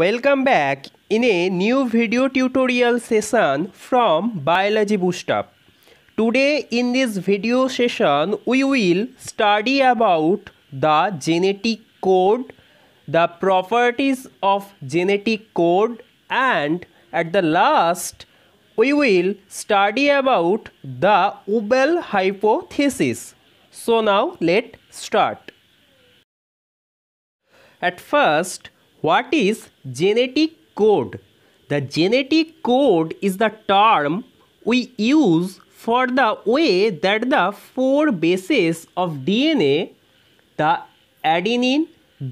Welcome back in a new video tutorial session from Biology Bootstrap. Today in this video session we will study about the genetic code, the properties of genetic code and at the last we will study about the Ubel hypothesis. So now let's start. At first, what is genetic code? The genetic code is the term we use for the way that the four bases of DNA, the adenine,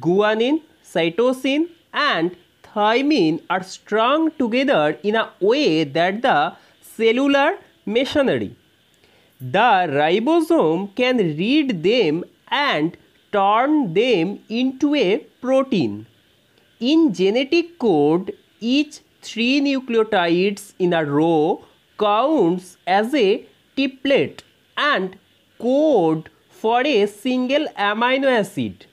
guanine, cytosine and thymine are strung together in a way that the cellular machinery. The ribosome can read them and turn them into a protein. In genetic code, each three nucleotides in a row counts as a triplet and code for a single amino acid.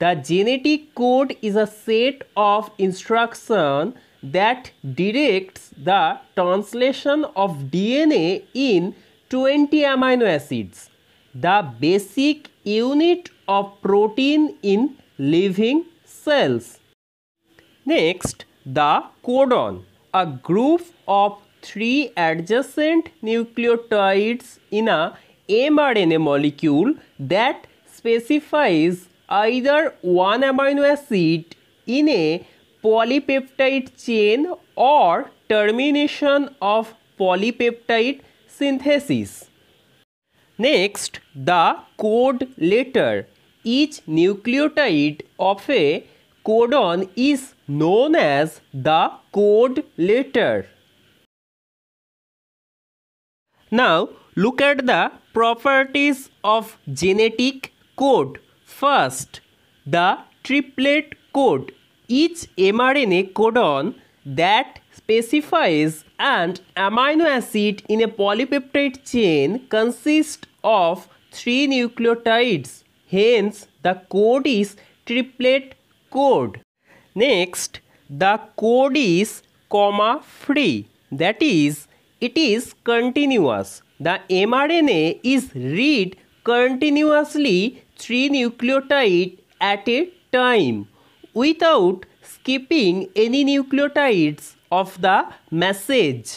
The genetic code is a set of instructions that directs the translation of DNA in 20 amino acids, the basic unit of protein in living cells. Next, the codon, a group of three adjacent nucleotides in a mRNA molecule that specifies either one amino acid in a polypeptide chain or termination of polypeptide synthesis. Next, the code letter. Each nucleotide of a codon is known as the code letter. Now look at the properties of genetic code. First, the triplet code. Each mRNA codon that specifies an amino acid in a polypeptide chain consists of three nucleotides. Hence, the code is triplet code. Next, the code is comma free. That is, it is continuous. The mRNA is read continuously 3 nucleotide at a time without skipping any nucleotides of the message.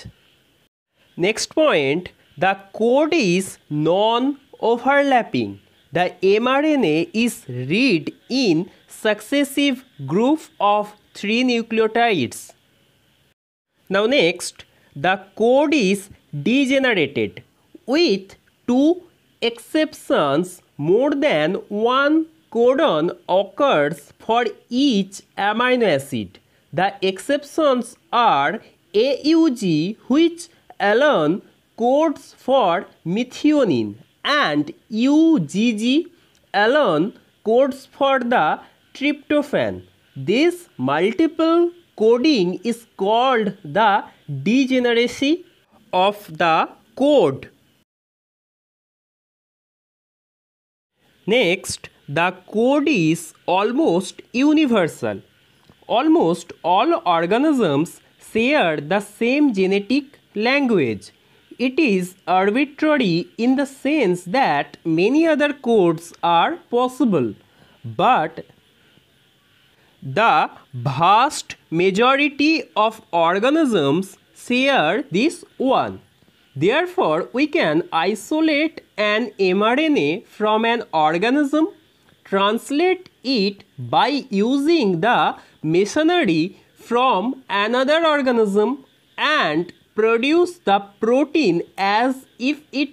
Next point, the code is non-overlapping the mRNA is read in successive group of three nucleotides. Now next, the code is degenerated with two exceptions more than one codon occurs for each amino acid. The exceptions are AUG which alone codes for methionine and UGG alone codes for the tryptophan. This multiple coding is called the degeneracy of the code. Next, the code is almost universal. Almost all organisms share the same genetic language it is arbitrary in the sense that many other codes are possible, but the vast majority of organisms share this one. Therefore, we can isolate an mRNA from an organism, translate it by using the machinery from another organism and produce the protein as if it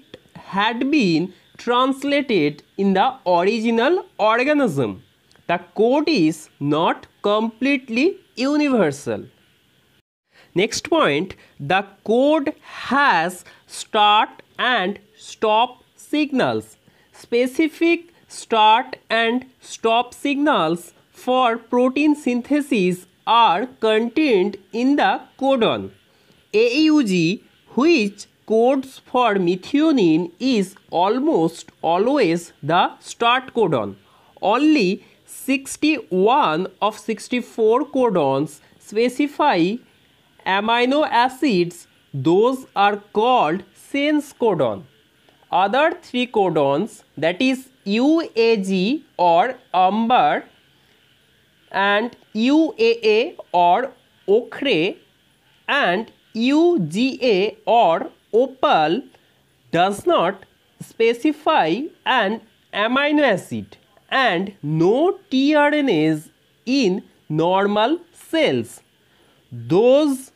had been translated in the original organism. The code is not completely universal. Next point, the code has start and stop signals. Specific start and stop signals for protein synthesis are contained in the codon. AUG which codes for methionine is almost always the start codon. Only 61 of 64 codons specify amino acids. Those are called sense codon. Other three codons that is UAG or amber, and UAA or ochre and UGA or OPAL does not specify an amino acid and no tRNAs in normal cells. Those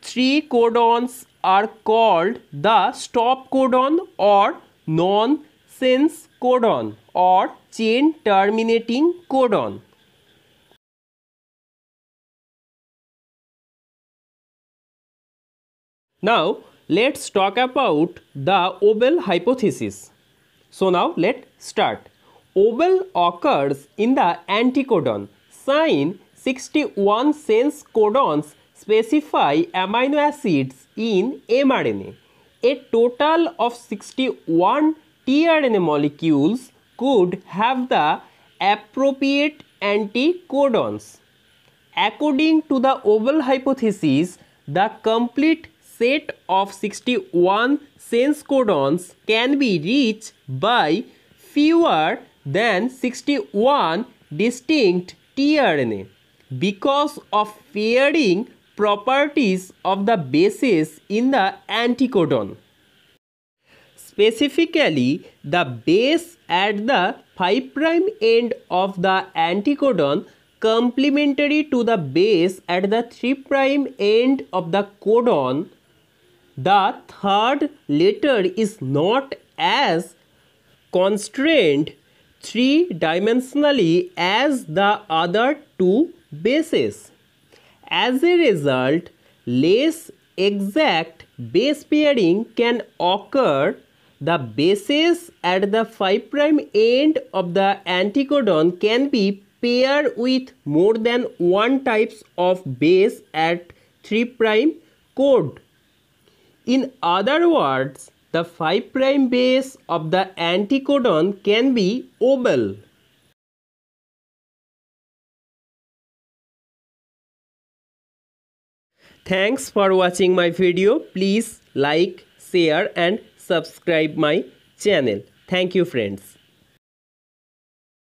three codons are called the stop codon or nonsense codon or chain terminating codon. Now let's talk about the Obel hypothesis. So now let's start. Obel occurs in the anticodon. Sign 61 sense codons specify amino acids in mRNA. A total of 61 tRNA molecules could have the appropriate anticodons. According to the Obel hypothesis, the complete set of 61 sense codons can be reached by fewer than 61 distinct tRNA because of pairing properties of the bases in the anticodon. Specifically, the base at the 5' end of the anticodon complementary to the base at the 3' end of the codon the third letter is not as constrained three dimensionally as the other two bases. As a result, less exact base pairing can occur the bases at the 5' end of the anticodon can be paired with more than one types of base at 3' code. In other words, the 5' base of the anticodon can be oval. Thanks for watching my video. Please like, share and subscribe my channel. Thank you friends.